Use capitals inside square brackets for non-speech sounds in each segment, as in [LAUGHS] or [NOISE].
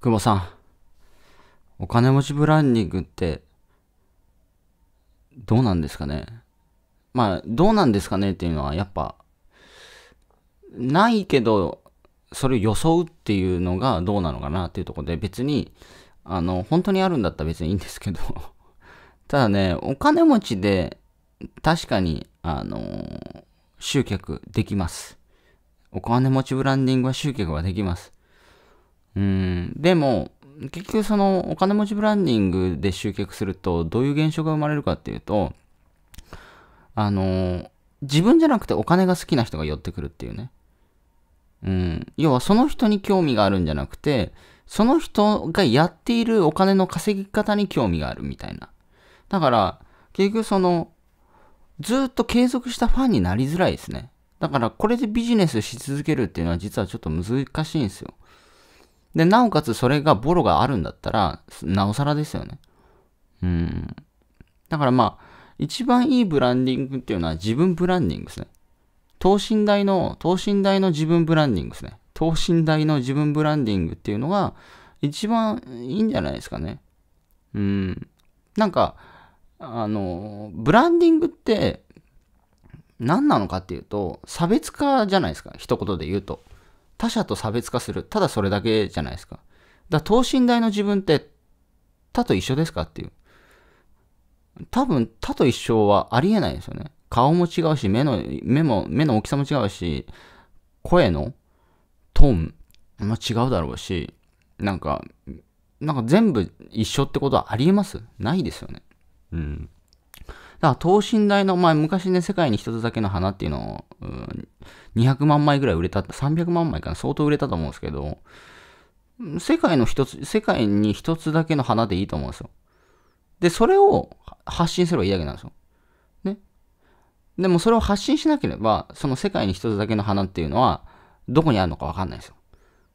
久保さん、お金持ちブランディングって、どうなんですかねまあ、どうなんですかねっていうのは、やっぱ、ないけど、それを装うっていうのがどうなのかなっていうとこで、別に、あの、本当にあるんだったら別にいいんですけど [LAUGHS] ただね、お金持ちで、確かに、あの集客できます。お金持ちブランディングは集客ができます。うん、でも、結局そのお金持ちブランディングで集客するとどういう現象が生まれるかっていうと、あの、自分じゃなくてお金が好きな人が寄ってくるっていうね。うん。要はその人に興味があるんじゃなくて、その人がやっているお金の稼ぎ方に興味があるみたいな。だから、結局その、ずっと継続したファンになりづらいですね。だからこれでビジネスし続けるっていうのは実はちょっと難しいんですよ。で、なおかつそれがボロがあるんだったら、なおさらですよね。うん。だからまあ、一番いいブランディングっていうのは自分ブランディングですね。等身大の、等身大の自分ブランディングですね。等身大の自分ブランディングっていうのが、一番いいんじゃないですかね。うん。なんか、あの、ブランディングって、何なのかっていうと、差別化じゃないですか。一言で言うと。他者と差別化する。ただそれだけじゃないですか。だか等身大の自分って他と一緒ですかっていう。多分他と一緒はありえないですよね。顔も違うし、目の、目も、目の大きさも違うし、声のトーンも違うだろうし、なんか、なんか全部一緒ってことはありえますないですよね。うん。だから等身大の、まあ昔ね、世界に一つだけの花っていうのを、うん、200万枚ぐらい売れた、300万枚かな、相当売れたと思うんですけど、世界の一つ、世界に一つだけの花でいいと思うんですよ。で、それを発信すればいいだけなんですよ。ね。でもそれを発信しなければ、その世界に一つだけの花っていうのは、どこにあるのかわかんないですよ。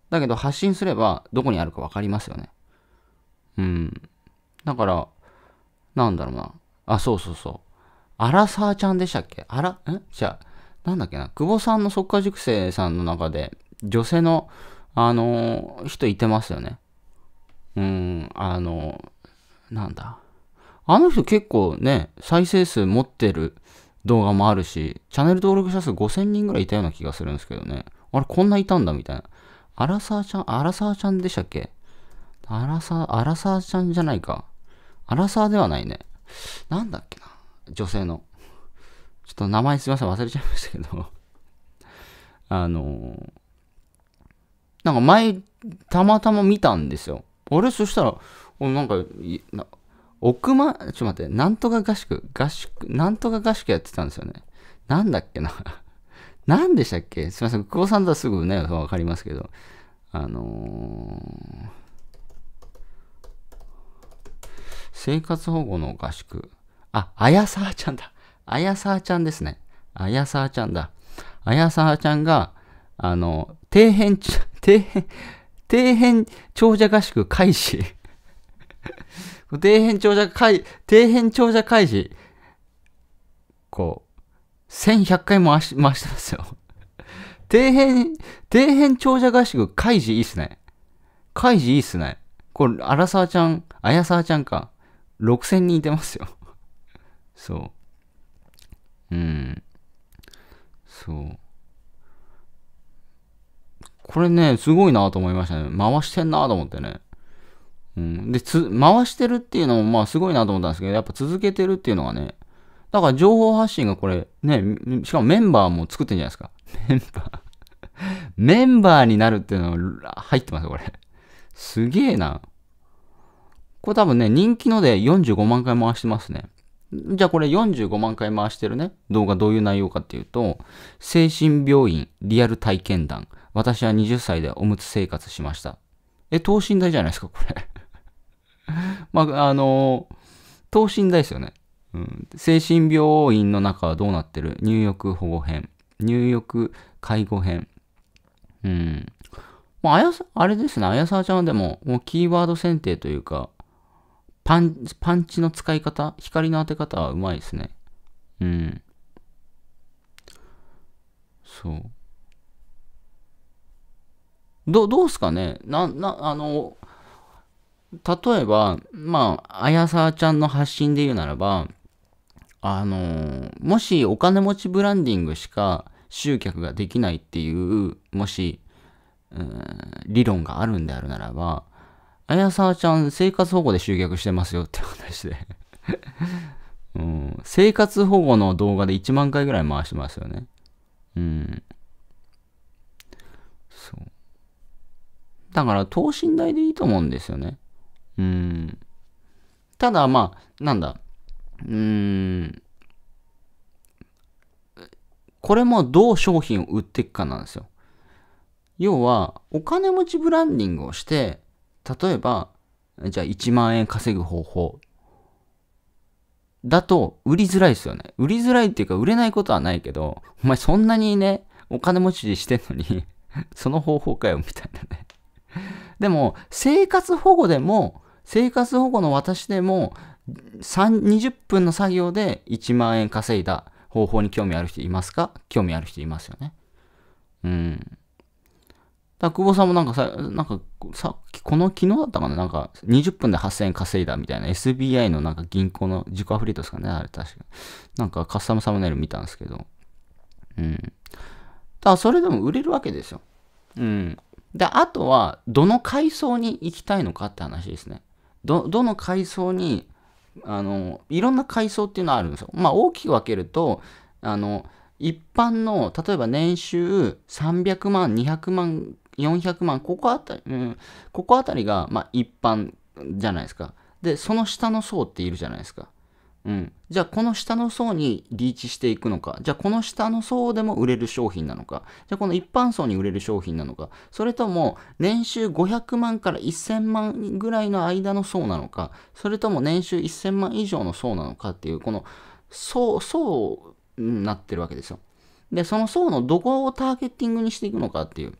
だけど発信すれば、どこにあるかわかりますよね。うん。だから、なんだろうな。あ、そうそうそう。アラサーちゃんでしたっけあら、んじゃあ、なんだっけな。久保さんの即家塾生さんの中で、女性の、あのー、人いてますよね。うん、あのー、なんだ。あの人結構ね、再生数持ってる動画もあるし、チャンネル登録者数5000人ぐらいいたような気がするんですけどね。あれ、こんないたんだみたいな。アラサーちゃん、アラサーちゃんでしたっけアラサー、アラサーちゃんじゃないか。アラサーではないね。なんだっけな、女性の。ちょっと名前すいません、忘れちゃいましたけど [LAUGHS] あのー、なんか前、たまたま見たんですよ。俺、そしたら、俺なんか、な奥間、ちょっと待って、なんとか合宿、合宿、なんとか合宿やってたんですよね。なんだっけな。[LAUGHS] なんでしたっけすいません、久保さんとはすぐね、わかりますけど。あのー生活保護の合宿。あ、あやさーちゃんだ。あやさーちゃんですね。あやさーちゃんだ。あやさーちゃんが、あの、底辺、[LAUGHS] 底辺、底辺長者合宿開始。[LAUGHS] 底辺長者開、底辺長者開始。こう、1100回回し、回してますよ。[LAUGHS] 底辺、底辺長者合宿開示いいっすね。開示いいっすね。これ、荒沢ちゃん、綾沢ちゃんか。6000人いてますよそう。うん。そう。これね、すごいなと思いましたね。回してんなと思ってね。うん、でつ、回してるっていうのも、まあ、すごいなと思ったんですけど、やっぱ続けてるっていうのがね、だから情報発信がこれ、ね、しかもメンバーも作ってんじゃないですか。メンバーメンバーになるっていうの入ってますよ、これ。すげえな。これ多分ね、人気ので45万回回してますね。じゃあこれ45万回回してるね、動画どういう内容かっていうと、精神病院リアル体験談。私は20歳でおむつ生活しました。え、等身大じゃないですか、これ [LAUGHS] まあ、あのー、等身大ですよね。うん、精神病院の中はどうなってる入浴保護編。入浴介護編。うん。まあ、あやさ、あれですね、あやさちゃんはでも、もうキーワード選定というか、パン、パンチの使い方、光の当て方はうまいですね。うん。そう。ど、どうすかねな、な、あの、例えば、まあ、綾沢ちゃんの発信で言うならば、あの、もしお金持ちブランディングしか集客ができないっていう、もし、うん、理論があるんであるならば、綾沢ちゃん生活保護で集客してますよって話で [LAUGHS] うん、生活保護の動画で1万回ぐらい回してますよね。うん。そう。だから、等身大でいいと思うんですよね。うん。ただ、まあ、なんだ。うーん。これもどう商品を売っていくかなんですよ。要は、お金持ちブランディングをして、例えば、じゃあ1万円稼ぐ方法だと売りづらいですよね。売りづらいっていうか売れないことはないけど、お前そんなにね、お金持ちしてんのに [LAUGHS] その方法かよみたいなねでも、生活保護でも、生活保護の私でも、20分の作業で1万円稼いだ方法に興味ある人いますか興味ある人いますよね。うん。だ久保さんもなんかさ、なんかさっき、この昨日だったかななんか20分で8000円稼いだみたいな SBI のなんか銀行の自己アフリートですかねあれ確か。なんかカスタムサムネイル見たんですけど。うん。だからそれでも売れるわけですよ。うん。で、あとは、どの階層に行きたいのかって話ですね。ど、どの階層に、あの、いろんな階層っていうのはあるんですよ。まあ大きく分けると、あの、一般の、例えば年収300万、200万400万、ここあたり、うん、ここあたりが、まあ、一般じゃないですか。で、その下の層っているじゃないですか。うん。じゃあ、この下の層にリーチしていくのか。じゃあ、この下の層でも売れる商品なのか。じゃあ、この一般層に売れる商品なのか。それとも、年収500万から1000万ぐらいの間の層なのか。それとも、年収1000万以上の層なのかっていう、この層、層になってるわけですよ。で、その層のどこをターゲッティングにしていくのかっていう。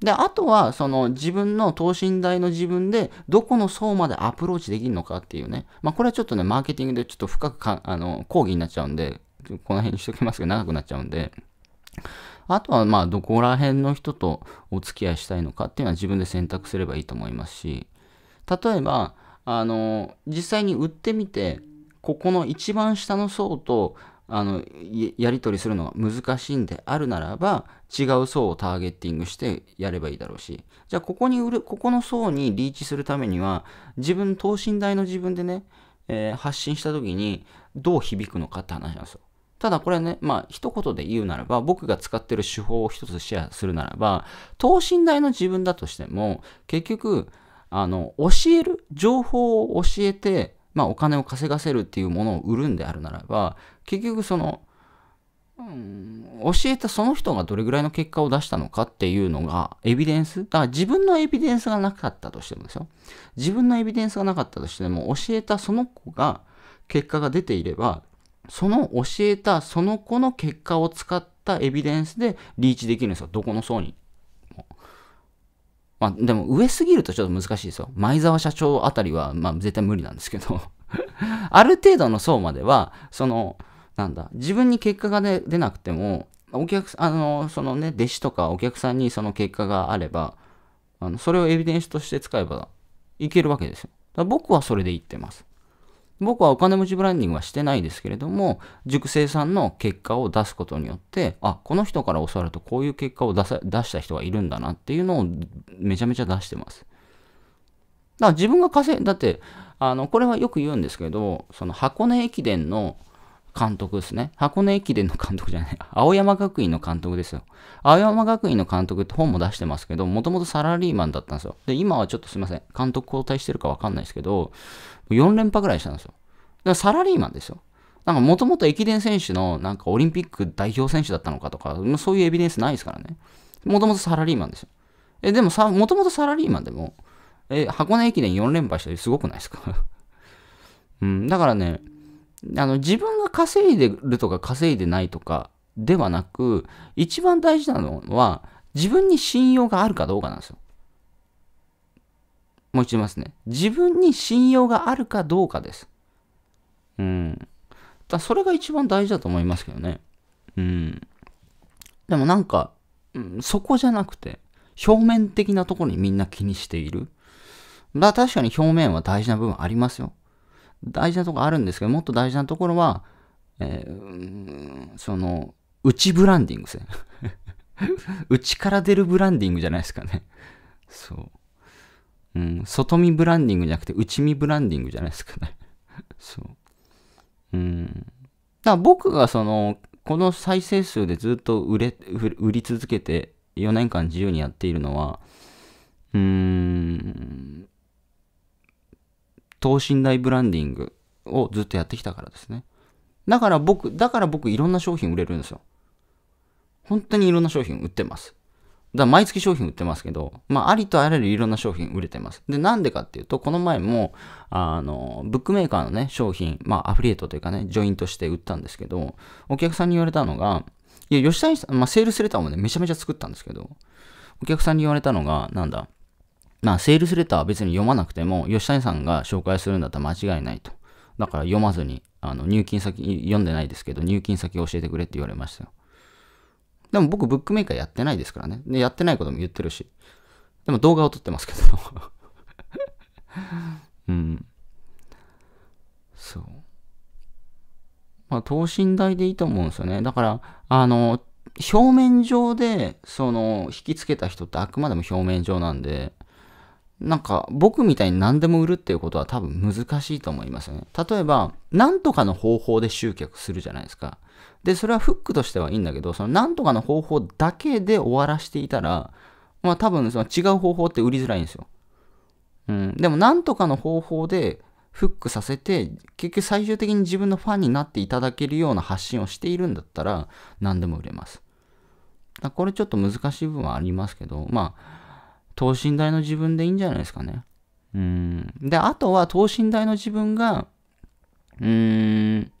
で、あとは、その自分の等身大の自分で、どこの層までアプローチできるのかっていうね。まあ、これはちょっとね、マーケティングでちょっと深くか、あの、講義になっちゃうんで、この辺にしときますけど、長くなっちゃうんで。あとは、まあ、どこら辺の人とお付き合いしたいのかっていうのは自分で選択すればいいと思いますし、例えば、あの、実際に売ってみて、ここの一番下の層とあのやり取りするのが難しいんであるならば違う層をターゲッティングしてやればいいだろうしじゃあここに売るここの層にリーチするためには自分等身大の自分でね、えー、発信した時にどう響くのかって話なんですよただこれねまあ一言で言うならば僕が使ってる手法を一つシェアするならば等身大の自分だとしても結局あの教える情報を教えてまあ、お金を稼がせるっていうものを売るんであるならば結局その、うん、教えたその人がどれぐらいの結果を出したのかっていうのがエビデンスだから自分のエビデンスがなかったとしてもですよ自分のエビデンスがなかったとしても教えたその子が結果が出ていればその教えたその子の結果を使ったエビデンスでリーチできるんですよどこの層にまあ、でも上すぎるとちょっと難しいですよ。前澤社長あたりは、まあ、絶対無理なんですけど [LAUGHS] ある程度の層までは、その、なんだ、自分に結果が、ね、出なくても、お客あの、そのね、弟子とかお客さんにその結果があれば、あのそれをエビデンスとして使えばいけるわけですよ。僕はそれで言ってます。僕はお金持ちブランディングはしてないですけれども、塾生さんの結果を出すことによって、あ、この人から教わるとこういう結果を出さ出した人がいるんだなっていうのをめちゃめちゃ出してます。だから自分が稼い、だって、あの、これはよく言うんですけど、その箱根駅伝の監督ですね。箱根駅伝の監督じゃない、青山学院の監督ですよ。青山学院の監督って本も出してますけど、もともとサラリーマンだったんですよ。で、今はちょっとすいません。監督交代してるかわかんないですけど、4連覇ぐらいしたんですよ。だからサラリーマンですよ。なんかもともと駅伝選手のなんかオリンピック代表選手だったのかとか、そういうエビデンスないですからね。もともとサラリーマンですよ。え、でもさ、もともとサラリーマンでも、え、箱根駅伝4連覇したりすごくないですか [LAUGHS] うん、だからね、あの、自分が稼いでるとか稼いでないとかではなく、一番大事なのは、自分に信用があるかどうかなんですよ。もう一度言いますね。自分に信用があるかどうかです。うん。だそれが一番大事だと思いますけどね。うん。でもなんか、うん、そこじゃなくて、表面的なところにみんな気にしている。だ確かに表面は大事な部分ありますよ。大事なところあるんですけど、もっと大事なところは、えー、その、内ブランディングですね。[LAUGHS] 内から出るブランディングじゃないですかね。そう。うん、外見ブランディングじゃなくて内見ブランディングじゃないですかね [LAUGHS] そう。うん。だ僕がその、この再生数でずっと売れ、売り続けて4年間自由にやっているのは、うーん、等身大ブランディングをずっとやってきたからですね。だから僕、だから僕いろんな商品売れるんですよ。本当にいろんな商品売ってます。だ毎月商品売ってますけど、まあ、ありとあらゆるいろんな商品売れてます。で、なんでかっていうと、この前も、あの、ブックメーカーのね、商品、まあ、アフリエイトというかね、ジョイントして売ったんですけど、お客さんに言われたのが、いや、吉谷さん、まあ、セールスレターもね、めちゃめちゃ作ったんですけど、お客さんに言われたのが、なんだ、まあ、セールスレターは別に読まなくても、吉谷さんが紹介するんだったら間違いないと。だから読まずに、あの入金先、読んでないですけど、入金先教えてくれって言われましたよ。でも僕ブックメーカーやってないですからね。で、やってないことも言ってるし。でも動画を撮ってますけど。[LAUGHS] うん。そう。まあ、等身大でいいと思うんですよね。だから、あの、表面上で、その、引きつけた人ってあくまでも表面上なんで、なんか、僕みたいに何でも売るっていうことは多分難しいと思いますよね。例えば、何とかの方法で集客するじゃないですか。で、それはフックとしてはいいんだけど、そのなんとかの方法だけで終わらしていたら、まあ多分その違う方法って売りづらいんですよ。うん。でもなんとかの方法でフックさせて、結局最終的に自分のファンになっていただけるような発信をしているんだったら、何でも売れます。これちょっと難しい部分はありますけど、まあ、等身大の自分でいいんじゃないですかね。うん。で、あとは等身大の自分が、うーん、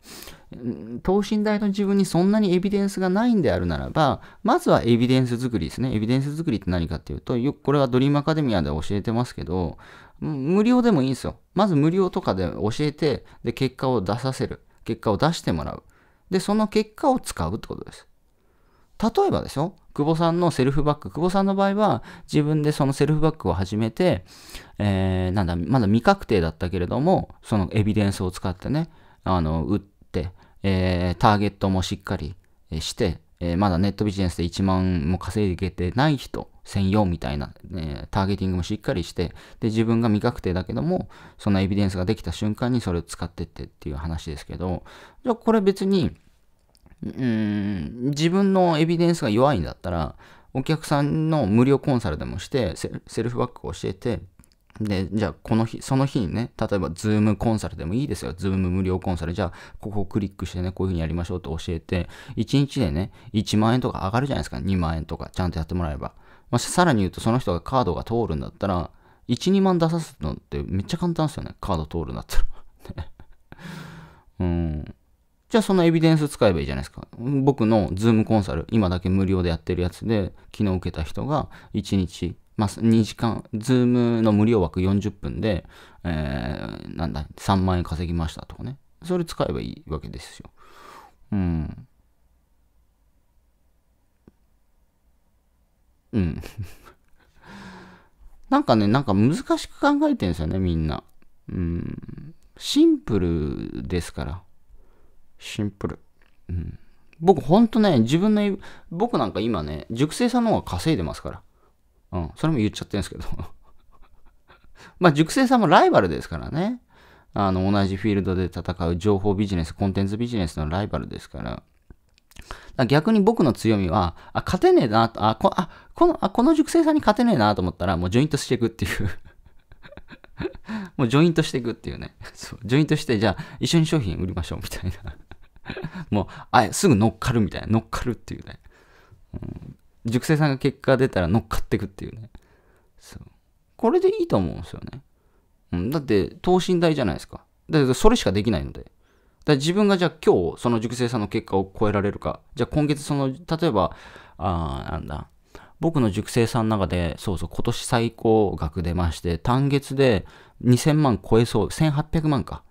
等身大の自分にそんなにエビデンスがないんであるならば、まずはエビデンス作りですね。エビデンス作りって何かっていうと、よくこれはドリームアカデミアで教えてますけど、無料でもいいんですよ。まず無料とかで教えて、で、結果を出させる。結果を出してもらう。で、その結果を使うってことです。例えばでしょ久保さんのセルフバッグ、久保さんの場合は自分でそのセルフバッグを始めて、えー、なんだ、まだ未確定だったけれども、そのエビデンスを使ってね、あの、売って、えー、ターゲットもしっかりして、えー、まだネットビジネスで1万も稼いでいけてない人専用みたいな、えー、ターゲティングもしっかりして、で、自分が未確定だけども、そのエビデンスができた瞬間にそれを使ってってっていう話ですけど、じゃあこれ別に、うん、自分のエビデンスが弱いんだったら、お客さんの無料コンサルでもして、セルフバックを教えて、で、じゃあ、この日、その日にね、例えば、ズームコンサルでもいいですよ。ズーム無料コンサル。じゃあ、ここをクリックしてね、こういう風にやりましょうって教えて、1日でね、1万円とか上がるじゃないですか。2万円とか、ちゃんとやってもらえば。まあ、さらに言うと、その人がカードが通るんだったら、1、2万出さすのってめっちゃ簡単ですよね。カード通るんだったら。[LAUGHS] うん。じゃあそのエビデンス使えばいいじゃないですか。僕のズームコンサル、今だけ無料でやってるやつで、昨日受けた人が1日まあ、2時間、ズームの無料枠40分で、えー、なんだ、3万円稼ぎましたとかね。それ使えばいいわけですよ。うん。うん。[LAUGHS] なんかね、なんか難しく考えてるんですよね、みんな。うん。シンプルですから。シンプル。うん。僕ほんとね、自分の、僕なんか今ね、熟成さんの方が稼いでますから。うん、それも言っちゃってるんですけど [LAUGHS] まあ、熟成さんもライバルですからね。あの、同じフィールドで戦う情報ビジネス、コンテンツビジネスのライバルですから。逆に僕の強みは、あ、勝てねえなと、あ、こあこのあこの熟成さんに勝てねえなと思ったら、もうジョイントしていくっていう [LAUGHS] もうジョイントしていくっていうね。そう。ジョイントして、じゃあ一緒に商品売りましょうみたいな [LAUGHS] もう、あすぐ乗っかるみたいな。乗っかるっていうね。うん、熟成さんが結果出たら乗っかってくっていうね。そう。これでいいと思うんですよね。うん、だって、等身大じゃないですか。だけど、それしかできないので。だ自分がじゃあ今日、その熟成さんの結果を超えられるか。じゃあ今月、その、例えば、あなんだ。僕の熟成さんの中で、そうそう、今年最高額出まして、単月で2000万超えそう、1800万か。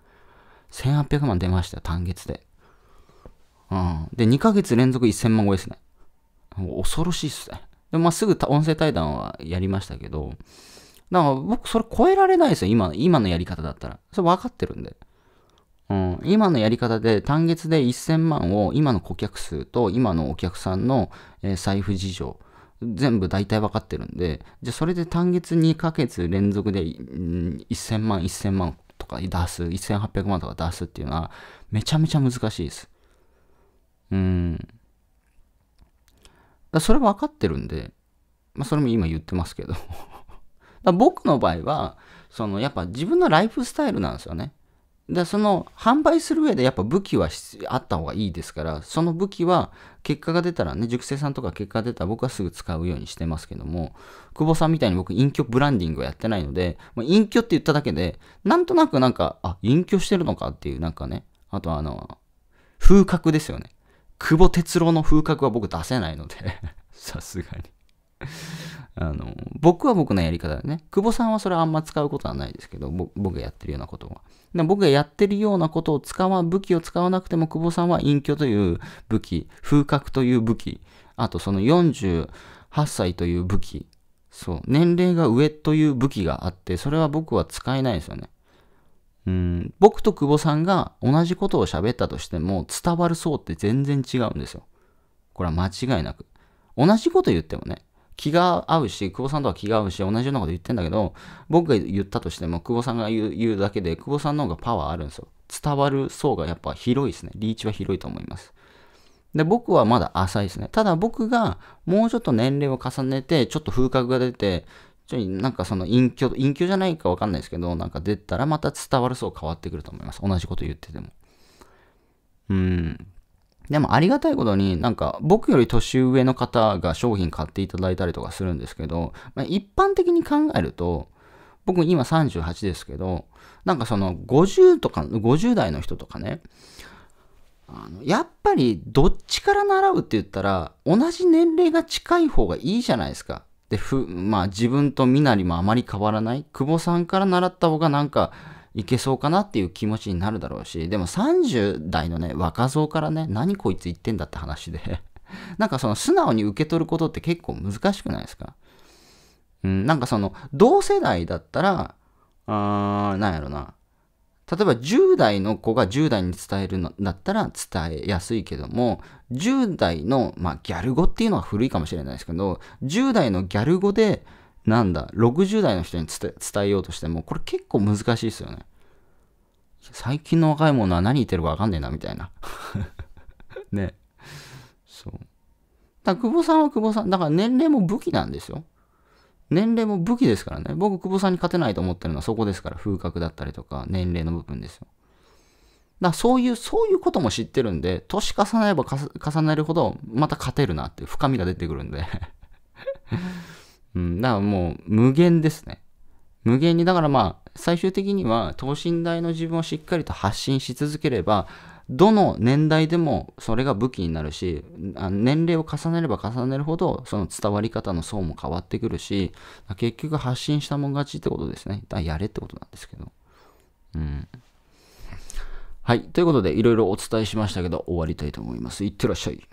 1800万出ました、単月で。うん。で、2ヶ月連続1000万超えですね。恐ろしいっすね。でまあ、すぐ音声対談はやりましたけど、だから僕それ超えられないですよ、今の、今のやり方だったら。それ分かってるんで。うん、今のやり方で単月で1000万を今の顧客数と今のお客さんの、え財布事情全部大体分かってるんでじゃあそれで単月2ヶ月連続で、1000万1000万とか出す1800万とか出すっていうのはめちゃめちゃ難しいですうんだそれ分かってるんで、まあ、それも今言ってますけど [LAUGHS] だ僕の場合は、そのやっぱ自分のライフスタイルなんですよね。で、その販売する上でやっぱ武器はあった方がいいですから、その武器は結果が出たらね、熟成さんとか結果が出たら僕はすぐ使うようにしてますけども、久保さんみたいに僕隠居ブランディングはやってないので、まあ、隠居って言っただけで、なんとなくなんか、あ、隠居してるのかっていうなんかね、あとあの、風格ですよね。久保哲郎の風格は僕出せないので [LAUGHS] さすがにあの、僕は僕のやり方でね、久保さんはそれあんま使うことはないですけど、僕がやってるようなことは。で僕がやってるようなことを使わ、武器を使わなくても、久保さんは隠居という武器、風格という武器、あとその48歳という武器、そう、年齢が上という武器があって、それは僕は使えないですよね。うん、僕と久保さんが同じことを喋ったとしても伝わる層って全然違うんですよ。これは間違いなく。同じこと言ってもね、気が合うし、久保さんとは気が合うし、同じようなこと言ってんだけど、僕が言ったとしても、久保さんが言うだけで、久保さんの方がパワーあるんですよ。伝わる層がやっぱ広いですね。リーチは広いと思います。で、僕はまだ浅いですね。ただ僕がもうちょっと年齢を重ねて、ちょっと風格が出て、ちょい、なんかその隠居、隠居じゃないかわかんないですけど、なんか出たらまた伝わる層変わってくると思います。同じこと言ってても。うん。でもありがたいことに、なんか僕より年上の方が商品買っていただいたりとかするんですけど、まあ、一般的に考えると、僕今38ですけど、なんかその50とか、50代の人とかね、あのやっぱりどっちから習うって言ったら、同じ年齢が近い方がいいじゃないですか。でふ、まあ、自分と身なりもあまり変わらない。久保さんから習った方がなんか、いけそうかなっていう気持ちになるだろうし、でも30代のね、若造からね、何こいつ言ってんだって話で [LAUGHS] なんかその素直に受け取ることって結構難しくないですかうん、なんかその、同世代だったら、あー、なんやろな。例えば10代の子が10代に伝えるのだったら伝えやすいけども、10代の、まあ、ギャル語っていうのは古いかもしれないですけど、10代のギャル語で、なんだ、60代の人に伝えようとしても、これ結構難しいですよね。最近の若いものは何言ってるかわかんねえな、みたいな。[LAUGHS] ね。そう。だ久保さんは久保さん、だから年齢も武器なんですよ。年齢も武器ですからね。僕、久保さんに勝てないと思ってるのはそこですから、風格だったりとか、年齢の部分ですよ。だそういう、そういうことも知ってるんで、年重ねれば重ねるほど、また勝てるなって深みが出てくるんで [LAUGHS] うん、だからもう、無限ですね。無限に、だからまあ、最終的には、等身大の自分をしっかりと発信し続ければ、どの年代でもそれが武器になるし、年齢を重ねれば重ねるほど、その伝わり方の層も変わってくるし、結局発信したもん勝ちってことですね。だやれってことなんですけど。うん。はい。ということで、いろいろお伝えしましたけど、終わりたいと思います。いってらっしゃい。